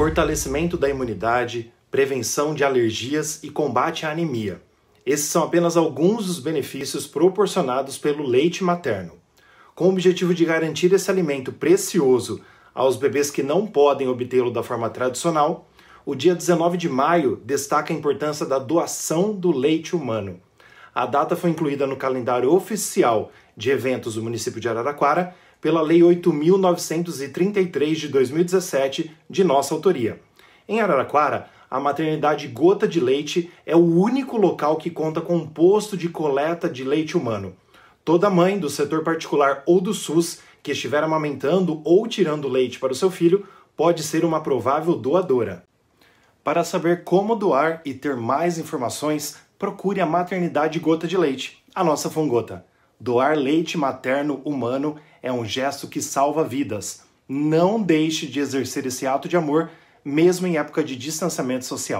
fortalecimento da imunidade, prevenção de alergias e combate à anemia. Esses são apenas alguns dos benefícios proporcionados pelo leite materno. Com o objetivo de garantir esse alimento precioso aos bebês que não podem obtê-lo da forma tradicional, o dia 19 de maio destaca a importância da doação do leite humano. A data foi incluída no calendário oficial de eventos do município de Araraquara pela Lei 8.933 de 2017, de nossa autoria. Em Araraquara, a maternidade Gota de Leite é o único local que conta com um posto de coleta de leite humano. Toda mãe do setor particular ou do SUS que estiver amamentando ou tirando leite para o seu filho pode ser uma provável doadora. Para saber como doar e ter mais informações, procure a Maternidade Gota de Leite, a nossa Fongota. Doar leite materno humano é um gesto que salva vidas. Não deixe de exercer esse ato de amor, mesmo em época de distanciamento social.